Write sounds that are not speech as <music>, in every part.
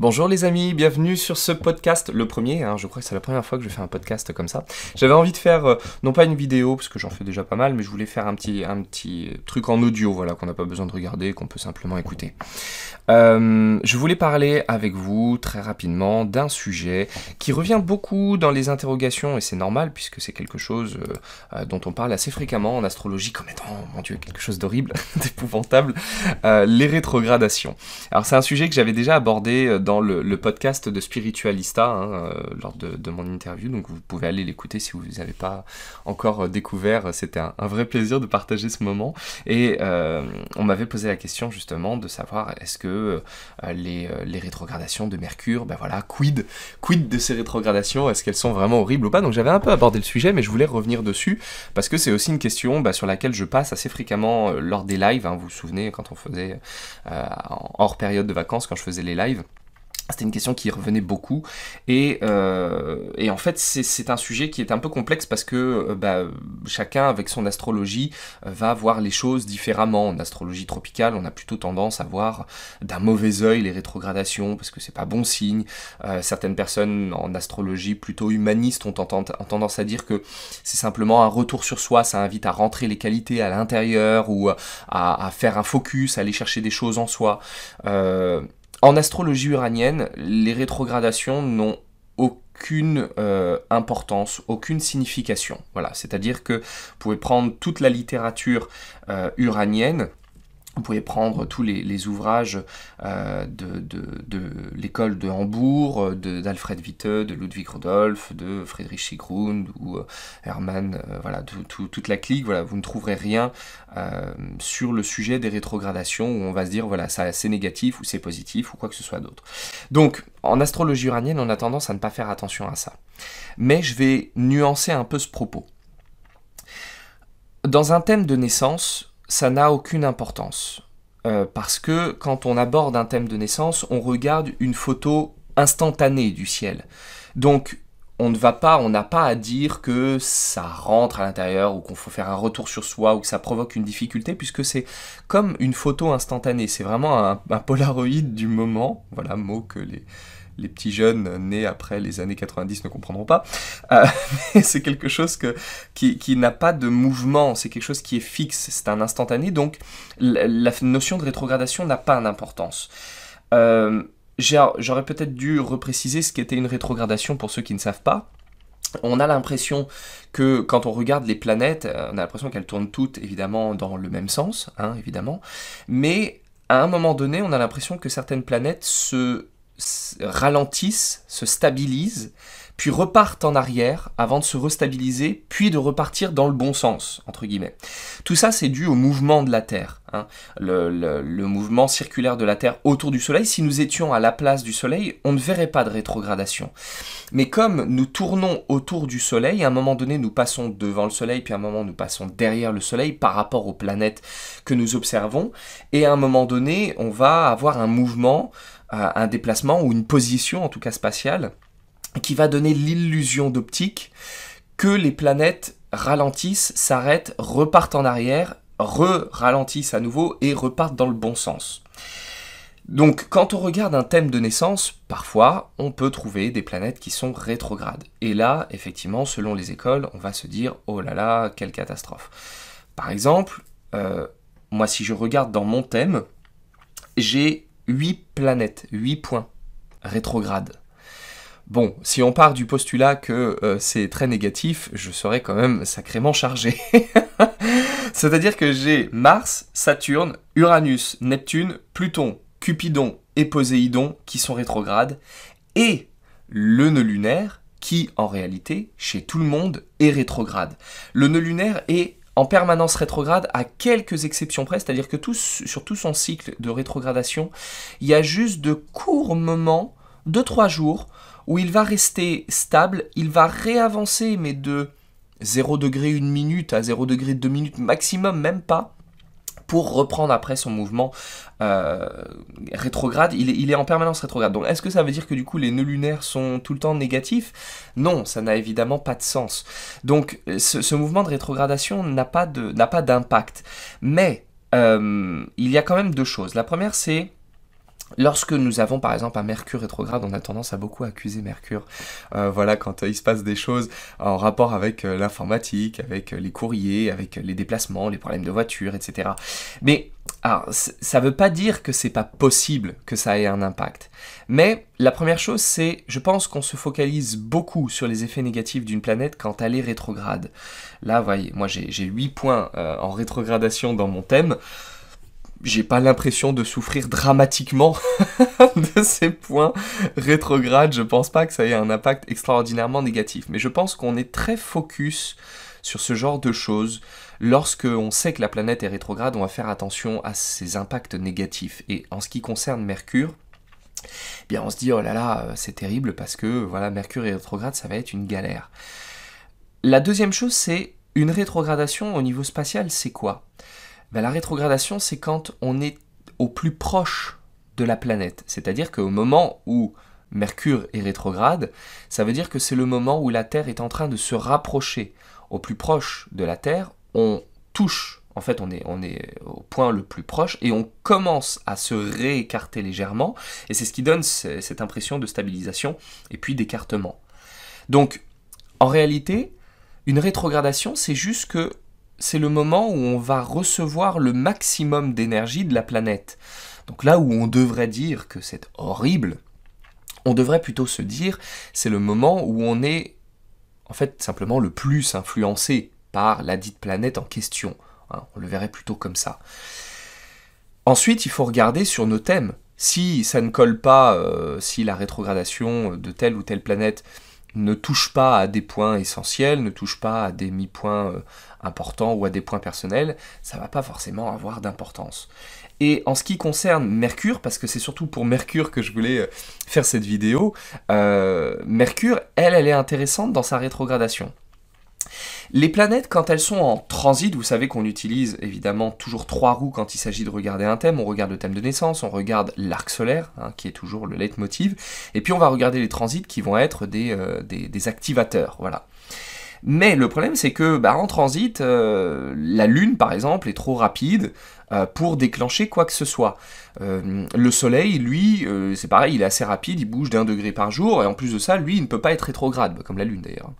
Bonjour les amis, bienvenue sur ce podcast, le premier, hein, je crois que c'est la première fois que je fais un podcast comme ça. J'avais envie de faire, euh, non pas une vidéo, parce que j'en fais déjà pas mal, mais je voulais faire un petit, un petit truc en audio, voilà, qu'on n'a pas besoin de regarder, qu'on peut simplement écouter. Euh, je voulais parler avec vous très rapidement d'un sujet qui revient beaucoup dans les interrogations, et c'est normal, puisque c'est quelque chose euh, dont on parle assez fréquemment en astrologie, comme étant, oh mon dieu, quelque chose d'horrible, <laughs> d'épouvantable, les rétrogradations. Alors c'est un sujet que j'avais déjà abordé dans le, podcast de Spiritualista hein, euh, lors de, mon interview. Donc vous pouvez aller l'écouter si vous n'avez pas encore euh, découvert. Euh, c'était un, vrai plaisir de partager ce moment. Et on m'avait posé la question justement de savoir est-ce que les, rétrogradations de Mercure, ben voilà, quid, quid de ces rétrogradations Est-ce qu'elles sont vraiment horribles ou pas Donc j'avais un peu abordé le sujet, mais je voulais revenir dessus parce que c'est aussi une question ben, sur laquelle je passe assez fréquemment lors des lives. Hein. vous vous souvenez quand on faisait hors période de vacances, quand je faisais les lives. C'était une question qui revenait beaucoup. Et, euh, et en fait, c'est un sujet qui est un peu complexe parce que euh, bah, chacun, avec son astrologie, euh, va voir les choses différemment. En astrologie tropicale, on a plutôt tendance à voir d'un mauvais œil les rétrogradations parce que c'est pas bon signe. certaines personnes en astrologie plutôt humaniste ont, tendance à dire que c'est simplement un retour sur soi, ça invite à rentrer les qualités à l'intérieur ou à, à, faire un focus, à aller chercher des choses en soi en astrologie uranienne, les rétrogradations n'ont aucune euh, importance, aucune signification. Voilà, c'est-à-dire que vous pouvez prendre toute la littérature euh, uranienne vous pouvez prendre tous les, ouvrages euh, de, l'école de Hambourg, euh, d'Alfred Witte, de Ludwig Rodolphe, de Friedrich Sigrund ou euh, Hermann, voilà, toute la clique. Voilà, vous ne trouverez rien sur le sujet des rétrogradations où on va se dire voilà ça c'est négatif ou c'est positif ou quoi que ce soit d'autre. Donc en astrologie uranienne, on a tendance à ne pas faire attention à ça. Mais je vais nuancer un peu ce propos. Dans un thème de naissance, ça n'a aucune importance. Euh, parce que quand on aborde un thème de naissance, on regarde une photo instantanée du ciel. Donc, on ne va pas, on n'a pas à dire que ça rentre à l'intérieur ou qu'on faut faire un retour sur soi ou que ça provoque une difficulté puisque c'est comme une photo instantanée. C'est vraiment un, un Polaroid du moment. Voilà, mot que les, les petits jeunes nés après les années 90 ne comprendront pas. Euh, <laughs> c'est quelque chose qui, n'a pas de mouvement, c'est quelque chose qui est fixe, c'est un instantané, donc la, notion de rétrogradation n'a pas d'importance. Euh, j'aurais peut-être dû repréciser ce qu'était une rétrogradation pour ceux qui ne savent pas. On a l'impression que quand on regarde les planètes, euh, on a l'impression qu'elles tournent toutes évidemment dans le même sens, hein, évidemment, mais à un moment donné, on a l'impression que certaines planètes se ralentissent, se stabilisent puis repartent en arrière avant de se restabiliser, puis de repartir dans le bon sens, entre guillemets. Tout ça, c'est dû au mouvement de la Terre, hein. le, le mouvement circulaire de la Terre autour du Soleil. Si nous étions à la place du Soleil, on ne verrait pas de rétrogradation. Mais comme nous tournons autour du Soleil, à un moment donné, nous passons devant le Soleil, puis à un moment, nous passons derrière le Soleil par rapport aux planètes que nous observons, et à un moment donné, on va avoir un mouvement, euh, un déplacement ou une position, en tout cas spatiale, qui va donner l'illusion d'optique que les planètes ralentissent, s'arrêtent, repartent en arrière, re-ralentissent à nouveau et repartent dans le bon sens. Donc quand on regarde un thème de naissance, parfois on peut trouver des planètes qui sont rétrogrades. Et là, effectivement, selon les écoles, on va se dire oh là là, quelle catastrophe. Par exemple, euh, moi si je regarde dans mon thème, j'ai 8 planètes, 8 points rétrogrades. Bon, si on part du postulat que euh, c'est très négatif, je serais quand même sacrément chargé. <laughs> C'est-à-dire que j'ai Mars, Saturne, Uranus, Neptune, Pluton, Cupidon et Poséidon qui sont rétrogrades, et le nœud lunaire qui, en réalité, chez tout le monde, est rétrograde. Le nœud lunaire est en permanence rétrograde, à quelques exceptions près, c'est-à-dire que sur tout son cycle de rétrogradation, il y a juste de courts moments, de 3 jours, où il va rester stable, il va réavancer, mais de 0 degré 1 minute à 0 degré 2 minutes maximum, même pas, pour reprendre après son mouvement euh, rétrograde. Il est, en permanence rétrograde. Donc est-ce que ça veut dire que du coup les nœuds lunaires sont tout le temps négatifs Non, ça n'a évidemment pas de sens. Donc ce, mouvement de rétrogradation n'a pas d'impact. Mais euh, il y a quand même deux choses. La première c'est Lorsque nous avons par exemple un Mercure rétrograde, on a tendance à beaucoup accuser Mercure. Euh, voilà, quand euh, il se passe des choses en rapport avec euh, l'informatique, avec les courriers, avec les déplacements, les problèmes de voiture, etc. Mais ça ne veut pas dire que c'est pas possible que ça ait un impact. Mais la première chose, c'est, je pense qu'on se focalise beaucoup sur les effets négatifs d'une planète quand elle est rétrograde. Là, voyez, moi j'ai 8 points en rétrogradation dans mon thème j'ai pas l'impression de souffrir dramatiquement <laughs> de ces points rétrogrades. Je pense pas que ça ait un impact extraordinairement négatif. Mais je pense qu'on est très focus sur ce genre de choses. Lorsque on sait que la planète est rétrograde, on va faire attention à ses impacts négatifs. Et en ce qui concerne Mercure, eh bien on se dit oh là là, c'est terrible parce que voilà, Mercure est rétrograde, ça va être une galère. La deuxième chose, c'est une rétrogradation au niveau spatial, c'est quoi bah, la rétrogradation, c'est quand on est au plus proche de la planète. C'est-à-dire qu'au moment où Mercure est rétrograde, ça veut dire que c'est le moment où la Terre est en train de se rapprocher. Au plus proche de la Terre, on touche, en fait on est, on est au point le plus proche, et on commence à se réécarter légèrement, et c'est ce qui donne cette impression de stabilisation et puis d'écartement. Donc, en réalité, une rétrogradation, c'est juste que c'est le moment où on va recevoir le maximum d'énergie de la planète. Donc là où on devrait dire que c'est horrible, on devrait plutôt se dire c'est le moment où on est en fait simplement le plus influencé par la dite planète en question. Hein. on le verrait plutôt comme ça. Ensuite, il faut regarder sur nos thèmes. Si ça ne colle pas, euh, si la rétrogradation de telle ou telle planète ne touche pas à des points essentiels, ne touche pas à des mi-points euh, importants ou à des points personnels, ça va pas forcément avoir d'importance. Et en ce qui concerne Mercure, parce que c'est surtout pour Mercure que je voulais euh, faire cette vidéo, euh, Mercure, elle, elle est intéressante dans sa rétrogradation. Les planètes, quand elles sont en transit, vous savez qu'on utilise évidemment toujours trois roues quand il s'agit de regarder un thème. On regarde le thème de naissance, on regarde l'arc solaire, hein, qui est toujours le leitmotiv, et puis on va regarder les transits qui vont être des, euh, des, des activateurs. Voilà. Mais le problème, c'est que bah, en transit, euh, la Lune, par exemple, est trop rapide euh, pour déclencher quoi que ce soit. le Soleil, lui, c'est pareil, il est assez rapide, il bouge d'un degré par jour, et en plus de ça, lui, il ne peut pas être rétrograde, comme la Lune d'ailleurs.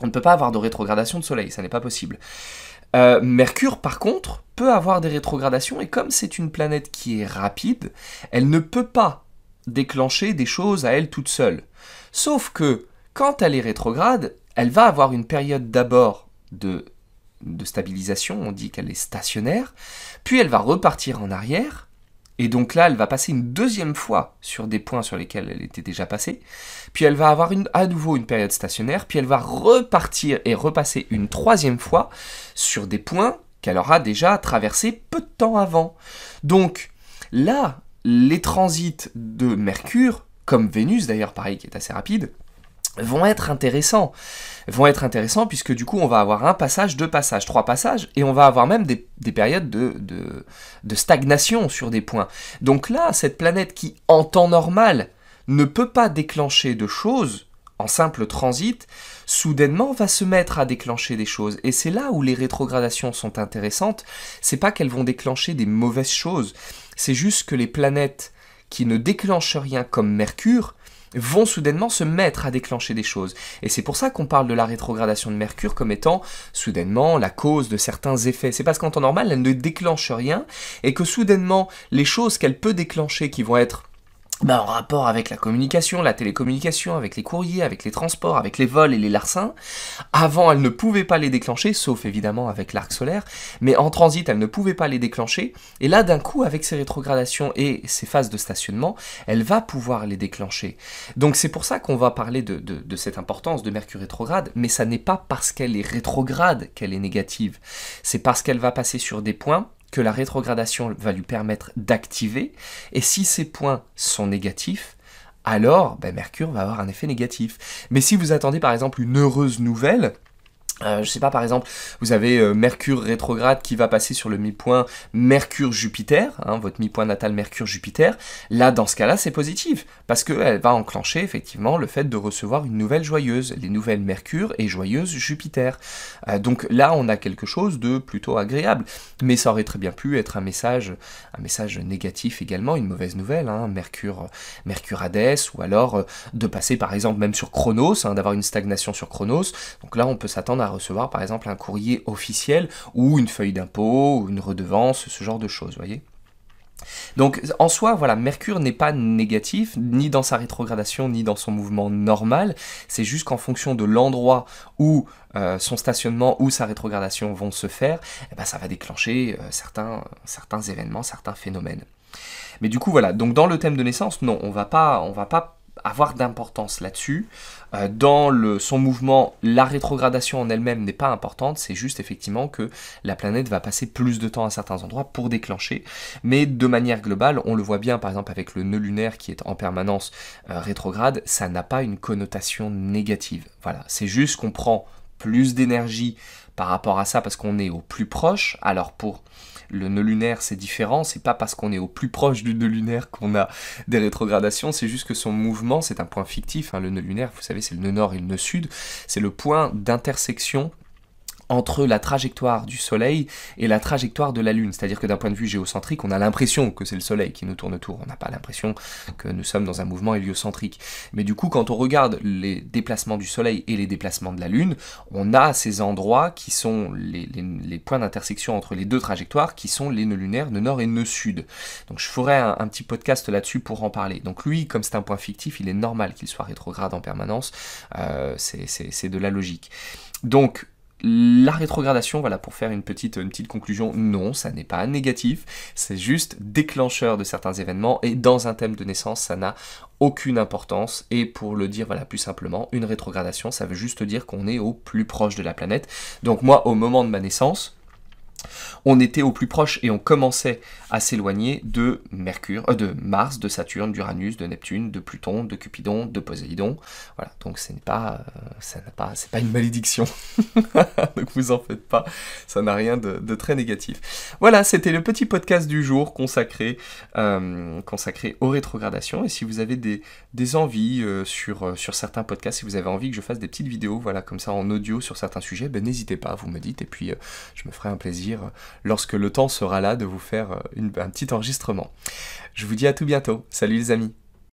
On ne peut pas avoir de rétrogradation de Soleil, ça n'est pas possible. Euh, Mercure, par contre, peut avoir des rétrogradations, et comme c'est une planète qui est rapide, elle ne peut pas déclencher des choses à elle toute seule. Sauf que, quand elle est rétrograde, elle va avoir une période d'abord de, de stabilisation, on dit qu'elle est stationnaire, puis elle va repartir en arrière, et donc là, elle va passer une deuxième fois sur des points sur lesquels elle était déjà passée. Puis elle va avoir à nouveau une période stationnaire. Puis elle va repartir et repasser une troisième fois sur des points qu'elle aura déjà traversés peu de temps avant. Donc là, les transits de Mercure, comme Vénus d'ailleurs, pareil, qui est assez rapide, vont être intéressants. Vont être intéressants puisque du coup on va avoir un passage, deux passages, trois passages et on va avoir même des, périodes de, de, de, stagnation sur des points. Donc là, cette planète qui en temps normal ne peut pas déclencher de choses en simple transit, soudainement va se mettre à déclencher des choses. Et c'est là où les rétrogradations sont intéressantes. C'est pas qu'elles vont déclencher des mauvaises choses, c'est juste que les planètes qui ne déclenchent rien comme Mercure vont soudainement se mettre à déclencher des choses. Et c'est pour ça qu'on parle de la rétrogradation de Mercure comme étant soudainement la cause de certains effets. C'est parce qu'en temps normal, elle ne déclenche rien et que soudainement, les choses qu'elle peut déclencher qui vont être bah, en rapport avec la communication, la télécommunication, avec les courriers, avec les transports, avec les vols et les larcins. Avant, elle ne pouvait pas les déclencher, sauf évidemment avec l'arc solaire, mais en transit, elle ne pouvait pas les déclencher. Et là, d'un coup, avec ses rétrogradations et ses phases de stationnement, elle va pouvoir les déclencher. Donc c'est pour ça qu'on va parler de, de, cette importance de Mercure rétrograde, mais ça n'est pas parce qu'elle est rétrograde qu'elle est négative. C'est parce qu'elle va passer sur des points que la rétrogradation va lui permettre d'activer. Et si ces points sont négatifs, alors ben, Mercure va avoir un effet négatif. Mais si vous attendez par exemple une heureuse nouvelle, je euh, je sais pas, par exemple, vous avez euh, Mercure rétrograde qui va passer sur le mi-point Mercure-Jupiter, hein, votre mi-point natal Mercure-Jupiter. Là, dans ce cas-là, c'est positif, parce qu'elle va enclencher effectivement le fait de recevoir une nouvelle joyeuse, les nouvelles Mercure et joyeuse Jupiter. Euh, donc là, on a quelque chose de plutôt agréable, mais ça aurait très bien pu être un message, un message négatif également, une mauvaise nouvelle, hein, Mercure, Mercure Hadès, ou alors de passer par exemple même sur Chronos, hein, d'avoir une stagnation sur Chronos. Donc là, on peut s'attendre à recevoir par exemple un courrier officiel ou une feuille d'impôt ou une redevance, ce genre de choses, voyez. Donc en soi, voilà, Mercure n'est pas négatif, ni dans sa rétrogradation, ni dans son mouvement normal, c'est juste qu'en fonction de l'endroit où euh, son stationnement ou sa rétrogradation vont se faire, eh ben, ça va déclencher euh, certains, certains événements, certains phénomènes. Mais du coup, voilà, donc dans le thème de naissance, non, on va pas, on va pas avoir d'importance là-dessus. Euh, dans le, son mouvement, la rétrogradation en elle-même n'est pas importante, c'est juste effectivement que la planète va passer plus de temps à certains endroits pour déclencher. Mais de manière globale, on le voit bien par exemple avec le nœud lunaire qui est en permanence euh, rétrograde, ça n'a pas une connotation négative. Voilà, c'est juste qu'on prend plus d'énergie par rapport à ça parce qu'on est au plus proche. Alors pour le nœud lunaire c'est différent, c'est pas parce qu'on est au plus proche du nœud lunaire qu'on a des rétrogradations, c'est juste que son mouvement, c'est un point fictif, hein. le nœud lunaire, vous savez, c'est le nœud nord et le nœud sud, c'est le point d'intersection entre la trajectoire du Soleil et la trajectoire de la Lune. C'est-à-dire que d'un point de vue géocentrique, on a l'impression que c'est le Soleil qui nous tourne autour. On n'a pas l'impression que nous sommes dans un mouvement héliocentrique. Mais du coup, quand on regarde les déplacements du Soleil et les déplacements de la Lune, on a ces endroits qui sont les, points d'intersection entre les deux trajectoires, qui sont les nœuds lunaires, nœud nord et nœud sud. Donc je ferai un, petit podcast là-dessus pour en parler. Donc lui, comme c'est un point fictif, il est normal qu'il soit rétrograde en permanence. Euh, c'est de la logique. Donc la rétrogradation, voilà, pour faire une petite, une petite conclusion, non, ça n'est pas négatif, c'est juste déclencheur de certains événements et dans un thème de naissance, ça n'a aucune importance et pour le dire voilà plus simplement, une rétrogradation, ça veut juste dire qu'on est au plus proche de la planète. Donc moi, au moment de ma naissance, on était au plus proche et on commençait à s'éloigner de Mercure, euh, de Mars, de Saturne, d'Uranus, de Neptune, de Pluton, de Cupidon, de Poséidon. Voilà, donc ce n'est pas, euh, pas, pas une malédiction. <laughs> donc vous en faites pas, ça n'a rien de, très négatif. Voilà, c'était le petit podcast du jour consacré, euh, consacré aux rétrogradations. Et si vous avez des, envies sur, sur certains podcasts, si vous avez envie que je fasse des petites vidéos, voilà, comme ça en audio sur certains sujets, ben, n'hésitez pas, vous me dites et puis je me ferai un plaisir lorsque le temps sera là de vous faire euh, un petit enregistrement. Je vous dis à tout bientôt. Salut les amis.